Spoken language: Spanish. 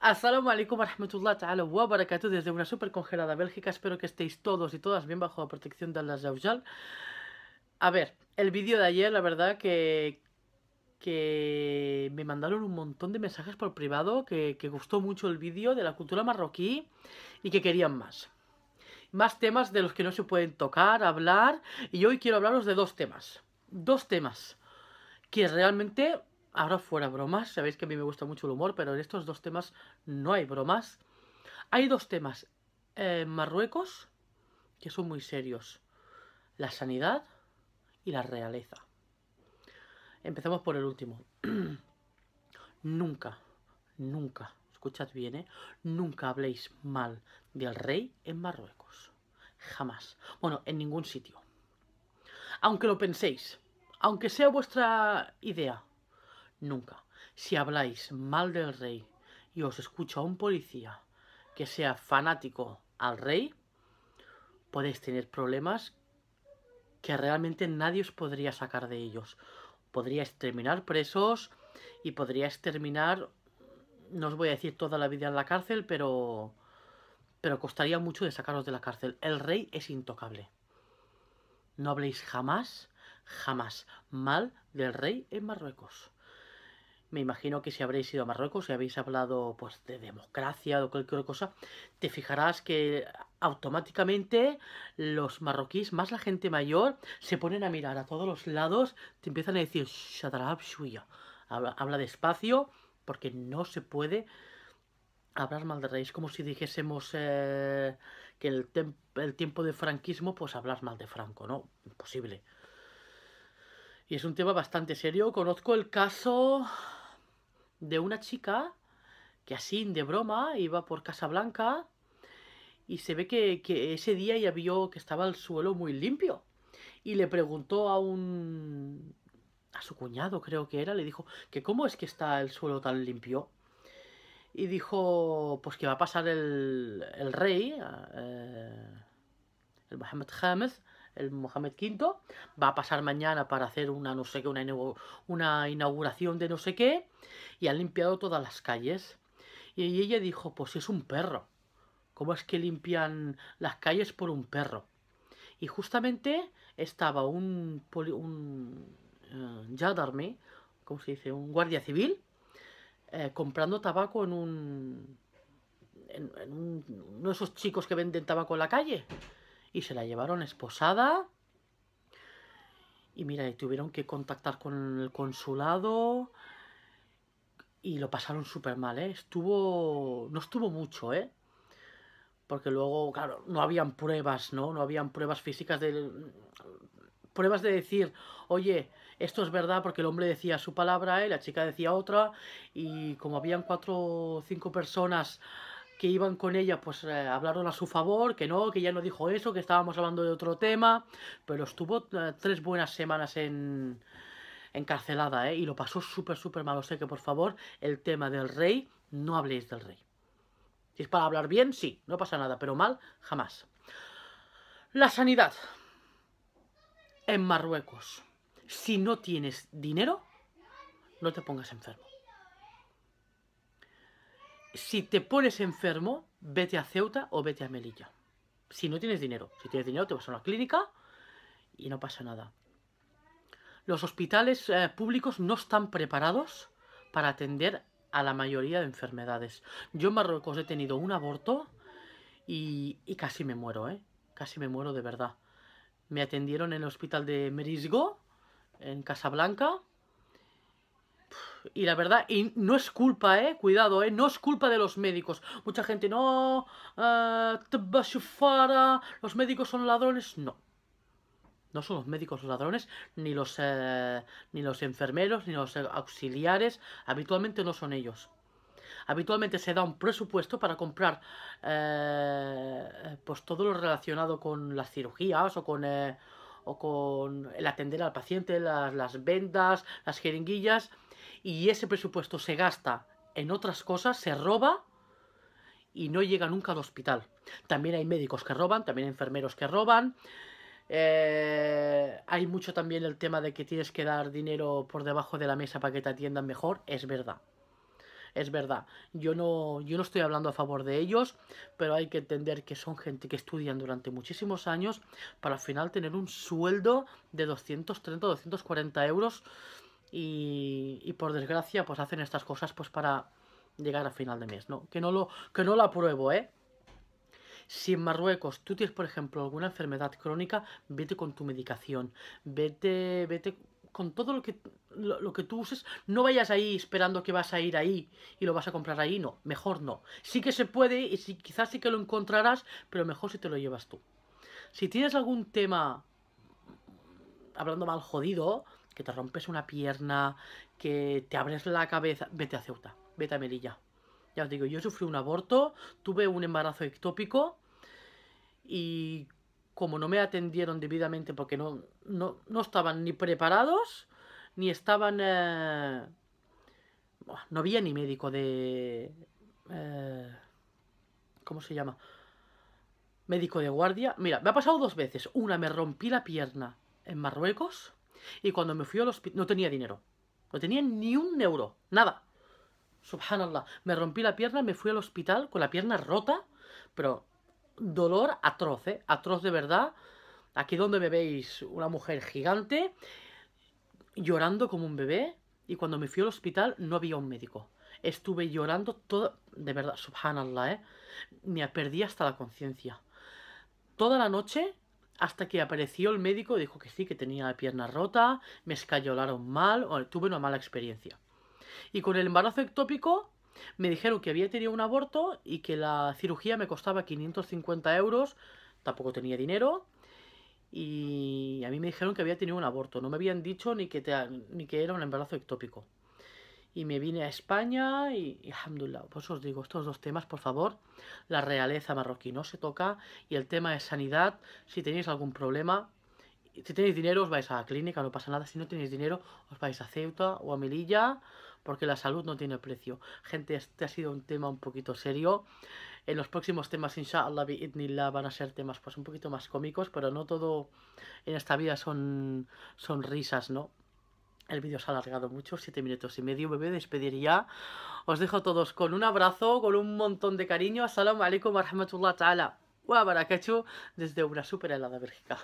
Assalamu alaikum rahmatullah, ta'ala wa barakatuh desde una super congelada Bélgica. Espero que estéis todos y todas bien bajo la protección de Allah A ver, el vídeo de ayer, la verdad que que me mandaron un montón de mensajes por privado que, que gustó mucho el vídeo de la cultura marroquí y que querían más. Más temas de los que no se pueden tocar, hablar, y hoy quiero hablaros de dos temas. Dos temas que realmente ahora fuera bromas, sabéis que a mí me gusta mucho el humor, pero en estos dos temas no hay bromas. Hay dos temas eh, en Marruecos que son muy serios. La sanidad y la realeza. Empezamos por el último. nunca, nunca, escuchad bien, eh, nunca habléis mal del rey en Marruecos. Jamás. Bueno, en ningún sitio. Aunque lo penséis, aunque sea vuestra idea, Nunca. Si habláis mal del rey y os escucha un policía que sea fanático al rey, podéis tener problemas que realmente nadie os podría sacar de ellos. Podríais terminar presos y podríais terminar, no os voy a decir toda la vida en la cárcel, pero, pero costaría mucho de sacaros de la cárcel. El rey es intocable. No habléis jamás, jamás mal del rey en Marruecos me imagino que si habréis ido a Marruecos si habéis hablado pues de democracia o cualquier cosa, te fijarás que automáticamente los marroquíes, más la gente mayor, se ponen a mirar a todos los lados, te empiezan a decir Habla, despacio porque no se puede hablar mal de rey. como si dijésemos eh, que el, el tiempo de franquismo, pues hablar mal de Franco, ¿no? Imposible. Y es un tema bastante serio. Conozco el caso de una chica que así de broma iba por Casablanca y se ve que, ese día ya vio que estaba el suelo muy limpio y le preguntó a un a su cuñado creo que era le dijo que cómo es que está el suelo tan limpio y dijo pues que va a pasar el, el rey eh, el Mohammed Hamed el Mohamed V, va a pasar mañana para hacer una no sé qué, una, inauguración de no sé qué, y han limpiado todas las calles. Y ella dijo, pues es un perro. ¿Cómo es que limpian las calles por un perro? Y justamente estaba un, un eh, ¿cómo se dice? Un guardia civil, eh, comprando tabaco en en, uno de esos chicos que venden tabaco en la calle y se la llevaron esposada. Y mira, y tuvieron que contactar con el consulado y lo pasaron súper mal, ¿eh? Estuvo... no estuvo mucho, ¿eh? Porque luego, claro, no habían pruebas, ¿no? No habían pruebas físicas de... Pruebas de decir, oye, esto es verdad porque el hombre decía su palabra, ¿eh? la chica decía otra, y como habían cuatro o cinco personas que iban con ella, pues eh, hablaron a su favor, que no, que ya no dijo eso, que estábamos hablando de otro tema, pero estuvo eh, tres buenas semanas en, encarcelada, eh, Y lo pasó súper, súper mal. O sea que, por favor, el tema del rey, no habléis del rey. Si es para hablar bien, sí, no pasa nada, pero mal, jamás. La sanidad. En Marruecos, si no tienes dinero, no te pongas enfermo si te pones enfermo, vete a Ceuta o vete a Melilla. Si no tienes dinero, si tienes dinero te vas a una clínica y no pasa nada. Los hospitales eh, públicos no están preparados para atender a la mayoría de enfermedades. Yo en Marruecos he tenido un aborto y, y casi me muero, ¿eh? Casi me muero de verdad. Me atendieron en el hospital de Merisgo, en Casablanca, y la verdad, y no es culpa, eh, cuidado, eh, no es culpa de los médicos. Mucha gente, no, uh, los médicos son ladrones, no. No son los médicos los ladrones, ni los, eh, ni los enfermeros, ni los auxiliares, habitualmente no son ellos. Habitualmente se da un presupuesto para comprar pues todo lo relacionado con las cirugías o con... o con el atender al paciente, las, las vendas, las jeringuillas, y ese presupuesto se gasta en otras cosas, se roba y no llega nunca al hospital. También hay médicos que roban, también hay enfermeros que roban. Eh, hay mucho también el tema de que tienes que dar dinero por debajo de la mesa para que te atiendan mejor. Es verdad. Es verdad. Yo no, yo no estoy hablando a favor de ellos, pero hay que entender que son gente que estudian durante muchísimos años para al final tener un sueldo de 230, 240 euros y, por desgracia pues hacen estas cosas pues para llegar al final de mes, ¿no? Que no lo, que no lo apruebo, ¿eh? Si en Marruecos tú tienes, por ejemplo, alguna enfermedad crónica, vete con tu medicación, vete, vete con todo lo que, lo, que tú uses, no vayas ahí esperando que vas a ir ahí y lo vas a comprar ahí, no, mejor no. Sí que se puede y sí, quizás sí que lo encontrarás, pero mejor si te lo llevas tú. Si tienes algún tema, hablando mal jodido, que te rompes una pierna, que te abres la cabeza, vete a Ceuta, vete a Melilla. Ya os digo, yo sufrí un aborto, tuve un embarazo ectópico y como no me atendieron debidamente porque no, no, estaban ni preparados, ni estaban... Eh, no había ni médico de... Eh, ¿Cómo se llama? médico de guardia. Mira, me ha pasado dos veces. Una, me rompí la pierna en Marruecos. Y cuando me fui al hospital, no tenía dinero. No tenía ni un euro, nada. Subhanallah, me rompí la pierna, me fui al hospital con la pierna rota, pero dolor atroz, ¿eh? atroz de verdad. Aquí donde me veis una mujer gigante llorando como un bebé y cuando me fui al hospital no había un médico. Estuve llorando todo, de verdad, subhanallah, ¿eh? me perdí hasta la conciencia. Toda la noche hasta que apareció el médico y dijo que sí, que tenía la pierna rota, me escayolaron mal, o tuve una mala experiencia. Y con el embarazo ectópico me dijeron que había tenido un aborto y que la cirugía me costaba 550 euros, tampoco tenía dinero, y a mí me dijeron que había tenido un aborto, no me habían dicho ni que, ni que era un embarazo ectópico y me vine a España y, alhamdulillah, pues os digo, estos dos temas, por favor, la realeza marroquí no se toca y el tema de sanidad, si tenéis algún problema, si tenéis dinero os vais a la clínica, no pasa nada, si no tenéis dinero os vais a Ceuta o a Melilla, porque la salud no tiene precio. Gente, este ha sido un tema un poquito serio. En los próximos temas, inshallah, bi'idnillah, van a ser temas pues un poquito más cómicos, pero no todo en esta vida son, son risas, ¿no? El vídeo se ha alargado mucho, siete minutos y medio. Me voy a despedir ya. Os dejo todos con un abrazo, con un montón de cariño. Assalamu alaikum wa rahmatullah ta'ala. Wa barakatuh desde una super helada Bélgica.